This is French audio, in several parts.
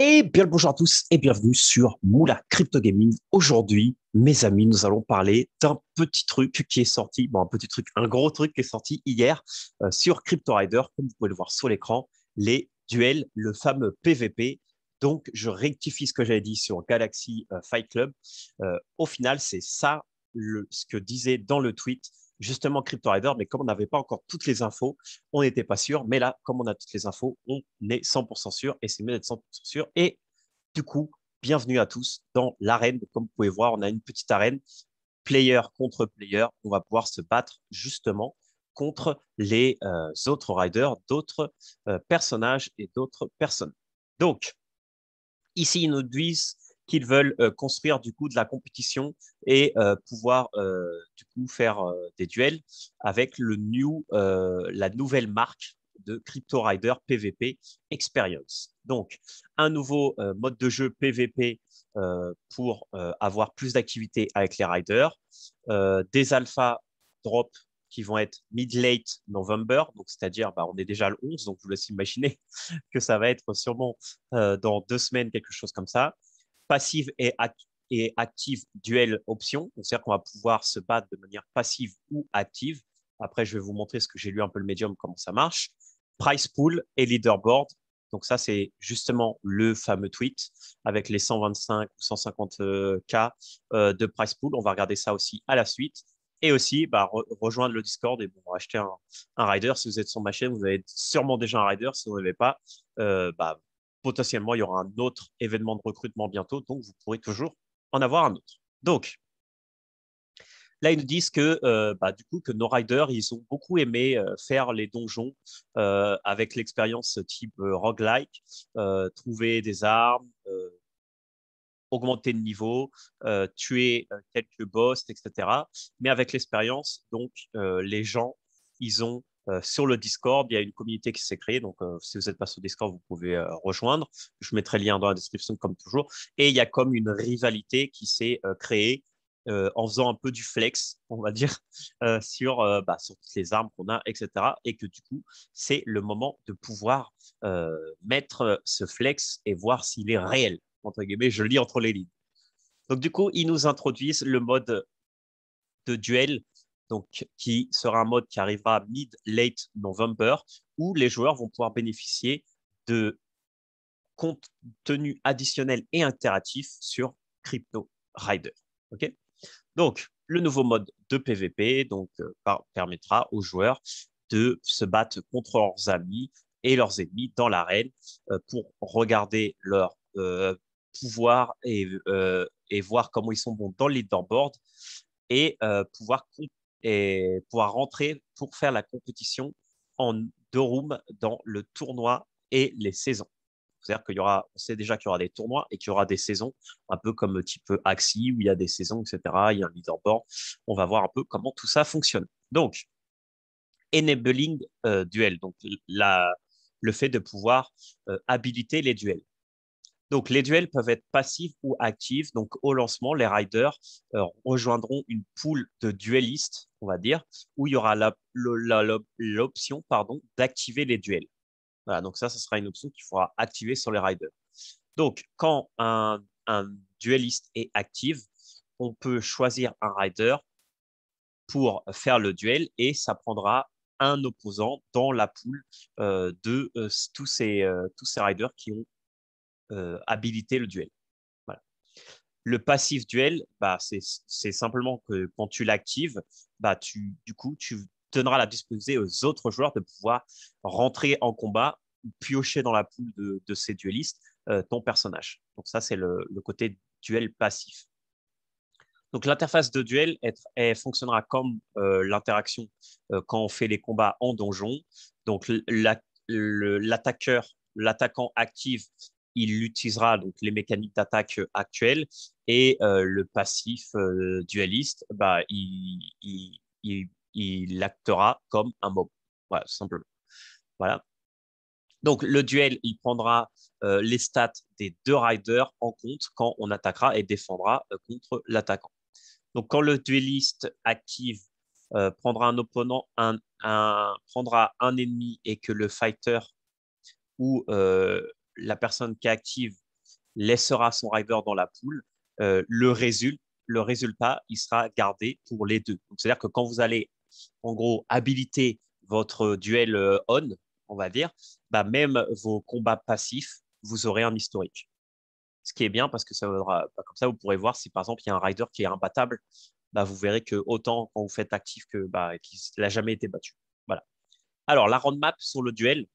Et bien le bonjour à tous et bienvenue sur Moula Crypto Gaming. Aujourd'hui, mes amis, nous allons parler d'un petit truc qui est sorti, bon, un petit truc, un gros truc qui est sorti hier euh, sur Crypto Rider, comme vous pouvez le voir sur l'écran, les duels, le fameux PVP. Donc, je rectifie ce que j'avais dit sur Galaxy euh, Fight Club. Euh, au final, c'est ça ce que disait dans le tweet justement rider, mais comme on n'avait pas encore toutes les infos, on n'était pas sûr. Mais là, comme on a toutes les infos, on est 100% sûr et c'est mieux d'être 100% sûr. Et du coup, bienvenue à tous dans l'arène. Comme vous pouvez voir, on a une petite arène, player contre player. On va pouvoir se battre justement contre les euh, autres riders, d'autres euh, personnages et d'autres personnes. Donc, ici, ils nous disent qu'ils veulent euh, construire du coup de la compétition et euh, pouvoir euh, du coup faire des duels avec le new, la nouvelle marque de Crypto Rider PVP Experience. Donc, un nouveau mode de jeu PVP pour avoir plus d'activité avec les riders, des alpha drop qui vont être mid-late November, donc c'est-à-dire bah, on est déjà le 11, donc vous laisse imaginer que ça va être sûrement dans deux semaines, quelque chose comme ça passive et, active duel option. C'est-à-dire qu'on va pouvoir se battre de manière passive ou active. Après, je vais vous montrer ce que j'ai lu un peu le médium, comment ça marche. Price pool et leaderboard. Donc ça, c'est justement le fameux tweet avec les 125 ou 150 euh, k euh, de price pool. On va regarder ça aussi à la suite. Et aussi, bah, rejoindre le Discord et bon, acheter un, rider. Si vous êtes sur ma chaîne, vous avez sûrement déjà un rider. Si vous n'avez pas, euh, bah, potentiellement, il y aura un autre événement de recrutement bientôt, donc vous pourrez toujours en avoir un autre. Donc, là, ils nous disent que, euh, bah, du coup, que nos riders, ils ont beaucoup aimé euh, faire les donjons euh, avec l'expérience type roguelike, trouver des armes, augmenter de niveau, tuer quelques boss, etc. Mais avec l'expérience, donc, les gens, ils ont euh, sur le Discord, il y a une communauté qui s'est créée. Donc, euh, si vous n'êtes pas sur Discord, vous pouvez euh, rejoindre. Je mettrai le lien dans la description, comme toujours. Et il y a comme une rivalité qui s'est créée en faisant un peu du flex, on va dire, sur, bah, sur toutes les armes qu'on a, etc. Et que du coup, c'est le moment de pouvoir mettre ce flex et voir s'il est réel. Entre guillemets, je lis entre les lignes. Donc, du coup, ils nous introduisent le mode de duel donc qui sera un mode qui arrivera mid-late November, où les joueurs vont pouvoir bénéficier de contenu additionnel et interactif sur Crypto Rider. ok donc, le nouveau mode de PVP donc, euh, permettra aux joueurs de se battre contre leurs amis et leurs ennemis dans l'arène euh, pour regarder leur euh, pouvoir et, voir comment ils sont bons dans les leaderboard et pouvoir et pouvoir rentrer pour faire la compétition en deux rooms dans le tournoi et les saisons. C'est-à-dire qu'il on sait déjà qu'il y aura des tournois et qu'il y aura des saisons, un peu comme type Axi, où il y a des saisons, etc. Il y a un leaderboard. On va voir un peu comment tout ça fonctionne. Donc, enabling euh, duel, donc le fait de pouvoir euh, habiliter les duels. Donc, les duels peuvent être passifs ou actifs. Donc, au lancement, les riders euh, rejoindront une poule de duellistes, on va dire, où il y aura l'option pardon d'activer les duels. Voilà, donc ça, ce sera une option qu'il faudra activer sur les riders. Donc, quand un, un dueliste est actif, on peut choisir un rider pour faire le duel et ça prendra un opposant dans la poule euh, de euh, tous, tous ces riders qui ont euh, habiliter le duel. Le passif duel, bah, c'est simplement que quand tu l'actives, bah, tu, du coup, tu donneras la disposition aux autres joueurs de pouvoir rentrer en combat ou piocher dans la poule de, ces duellistes euh, ton personnage. Donc ça, c'est le, côté duel passif. Donc l'interface de duel elle, fonctionnera comme euh, l'interaction quand on fait les combats en donjon. Donc l'attaqueur, l'attaquant active il utilisera donc les mécaniques d'attaque euh, actuelles et euh, le passif dueliste euh, dualiste, bah, il, il, actera comme un mob, voilà, simplement. Voilà. Donc le duel, il prendra les stats des deux riders en compte quand on attaquera et défendra contre l'attaquant. Donc quand le dueliste active prendra un opponent, un, prendra un ennemi et que le fighter ou la personne qui est active laissera son rider dans la poule, euh, le, résultat, le résultat, il sera gardé pour les deux. C'est-à-dire que quand vous allez, en gros, habiliter votre duel euh, on, on va dire, bah même vos combats passifs, vous aurez un historique. Ce qui est bien parce que ça aura, bah, comme ça, vous pourrez voir si par exemple il y a un rider qui est imbattable, bah vous verrez que autant quand vous faites actif que bah, qu'il n'a jamais été battu. Voilà. Alors la map sur le duel,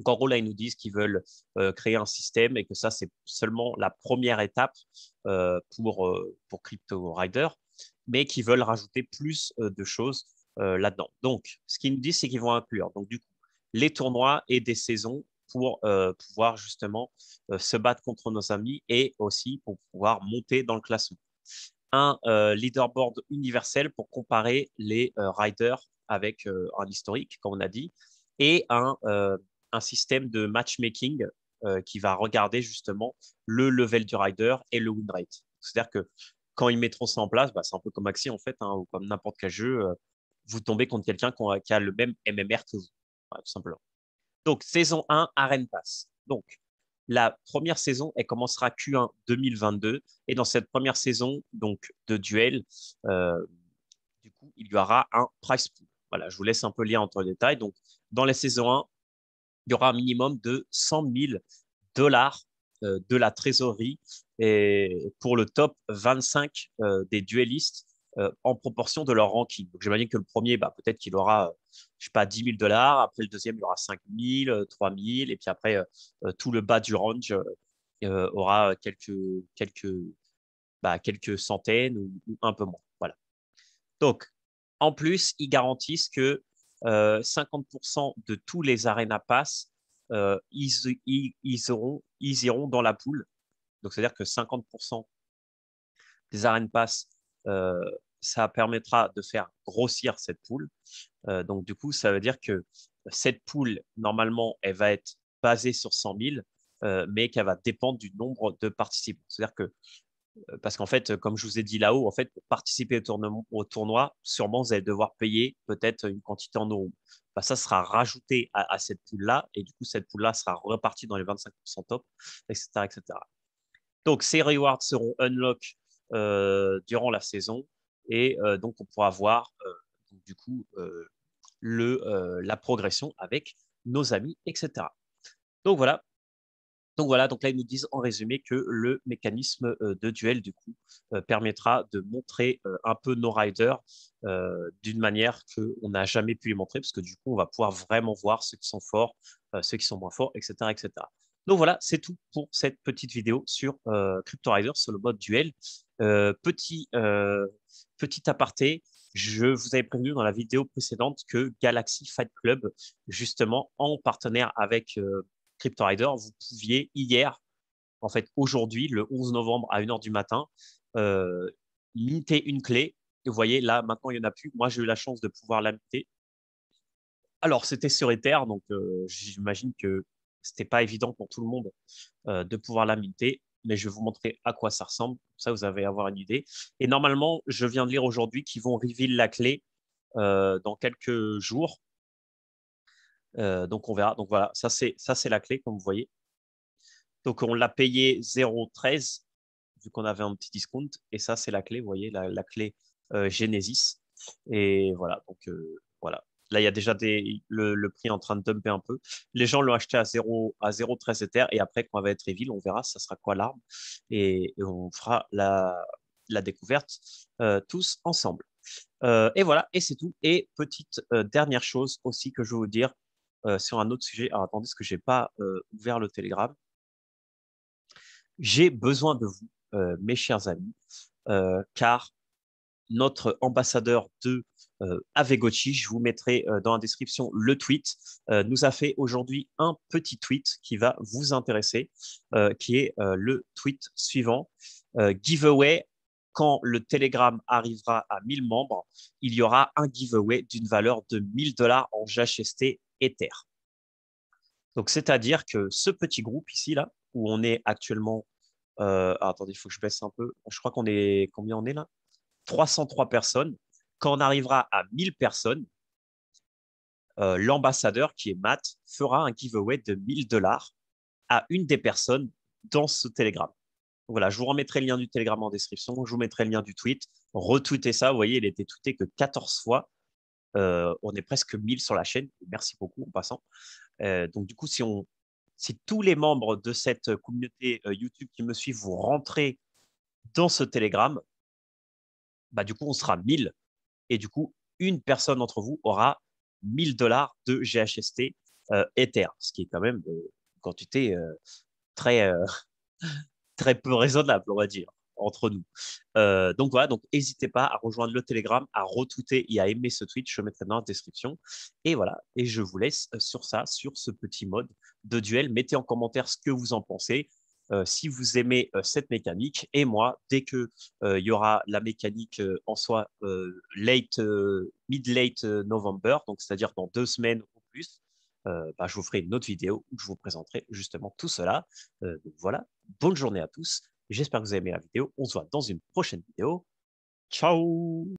donc en gros, là, ils nous disent qu'ils veulent euh, créer un système et que ça, c'est seulement la première étape euh, pour, euh, pour Crypto Rider, mais qu'ils veulent rajouter plus de choses là-dedans. Donc, ce qu'ils nous disent, c'est qu'ils vont inclure donc, du coup, les tournois et des saisons pour pouvoir justement se battre contre nos amis et aussi pour pouvoir monter dans le classement. Un leaderboard universel pour comparer les riders avec un historique, comme on a dit, et un un système de matchmaking euh, qui va regarder justement le level du rider et le win rate. C'est-à-dire que quand ils mettront ça en place, bah, c'est un peu comme Axie en fait, hein, ou comme n'importe quel jeu, euh, vous tombez contre quelqu'un qui, a, le même MMR que vous, tout simplement. Donc, saison 1, Arène Pass. Donc, la première saison, elle commencera Q1 2022. Et dans cette première saison donc de duel, euh, du coup, il y aura un price pool. Voilà, je vous laisse un peu lire entre les détails. Donc, dans la saison 1, il y aura un minimum de 100 000 dollars euh, de la trésorerie et pour le top 25 euh, des duellistes euh, en proportion de leur ranking. Donc, j'imagine que le premier, bah, peut-être qu'il aura, je sais pas, 10 000 dollars. Après, le deuxième, il aura 5 000, 3 000. Et puis après, tout le bas du range aura quelques, quelques, bah, quelques centaines ou, ou, un peu moins. Voilà. Donc, en plus, ils garantissent que 50% euh, de tous les arènes Pass, euh, ils, ils, iront dans la poule. Donc, c'est-à-dire que 50% des arènes Pass euh, ça permettra de faire grossir cette poule. donc, du coup, ça veut dire que cette poule, normalement, elle va être basée sur 100 000, mais qu'elle va dépendre du nombre de participants. C'est-à-dire que parce qu'en fait, comme je vous ai dit là-haut, en fait, pour participer au tournoi, sûrement vous allez devoir payer peut-être une quantité en euros. ça sera rajouté à, cette poule-là, et du coup, cette poule-là sera repartie dans les 25% top, etc., etc. Donc, ces rewards seront unlock durant la saison, et donc on pourra voir du coup la progression avec nos amis, etc. Donc voilà donc voilà, donc là, ils nous disent en résumé que le mécanisme euh, de duel, du coup, euh, permettra de montrer euh, un peu nos riders d'une manière qu'on n'a jamais pu les montrer, parce que du coup, on va pouvoir vraiment voir ceux qui sont forts, ceux qui sont moins forts, etc. etc. Donc voilà, c'est tout pour cette petite vidéo sur Crypto Rider, sur le mode duel. petit, petit aparté, je vous avais prévenu dans la vidéo précédente que Galaxy Fight Club, justement, en partenaire avec CryptoRider, vous pouviez hier, en fait aujourd'hui, le 11 novembre à 1h du matin, euh, minter une clé. vous voyez, là, maintenant, il n'y en a plus. Moi, j'ai eu la chance de pouvoir la minter. Alors, c'était sur Ether, donc euh, j'imagine que ce n'était pas évident pour tout le monde euh, de pouvoir la minter, mais je vais vous montrer à quoi ça ressemble. ça, vous allez avoir une idée. Et normalement, je viens de lire aujourd'hui qu'ils vont reveal la clé dans quelques jours. Euh, donc on verra. Donc voilà, ça c'est ça c'est la clé comme vous voyez. Donc on l'a payé 0,13 vu qu'on avait un petit discount et ça c'est la clé, vous voyez la, clé euh, Genesis. Et voilà donc euh, voilà. Là, il y a déjà le, prix en train de dumper un peu. Les gens l'ont acheté à 0 à 0,13 Ether et après quand on va être éveillé on verra ça sera quoi l'arme et, on fera la, découverte tous ensemble. et voilà, et c'est tout. Et petite dernière chose aussi que je veux vous dire, euh, sur un autre sujet. Alors attendez, parce que j'ai pas euh, ouvert le Telegram. J'ai besoin de vous, euh, mes chers amis, car notre ambassadeur de euh, Avegochi, je vous mettrai dans la description le tweet, nous a fait aujourd'hui un petit tweet qui va vous intéresser, qui est le tweet suivant. giveaway, quand le Telegram arrivera à 1000 membres, il y aura un giveaway d'une valeur de 1000 dollars en JHST Ether. Donc, c'est-à-dire que ce petit groupe ici, là, où on est actuellement, euh, ah, attendez, il faut que je baisse un peu, je crois qu'on est, combien on est là 303 personnes. Quand on arrivera à 1000 personnes, euh, l'ambassadeur, qui est Matt, fera un giveaway de 1000 dollars à une des personnes dans ce Telegram. Voilà, je vous remettrai le lien du Telegram en description, je vous mettrai le lien du tweet. Retweetez ça, vous voyez, il était tweeté que 14 fois. Euh, on est presque 1000 sur la chaîne. Merci beaucoup en passant. Euh, donc, du coup, si, tous les membres de cette communauté euh, YouTube qui me suivent, vous rentrez dans ce Telegram, bah, du coup, on sera 1000. Et du coup, une personne d'entre vous aura 1000 dollars de GHST Ether, ce qui est quand même une quantité très, très peu raisonnable, on va dire entre nous. Euh, donc voilà, donc n'hésitez pas à rejoindre le Telegram, à retweeter et à aimer ce tweet. Je mettrai dans la description. Et voilà, et je vous laisse sur ça, sur ce petit mode de duel. Mettez en commentaire ce que vous en pensez. Euh, si vous aimez euh, cette mécanique. Et moi, dès qu'il y aura la mécanique en soi late, mid late November, donc c'est-à-dire dans deux semaines ou plus, bah, je vous ferai une autre vidéo où je vous présenterai justement tout cela. donc voilà, bonne journée à tous J'espère que vous avez aimé la vidéo. On se voit dans une prochaine vidéo. Ciao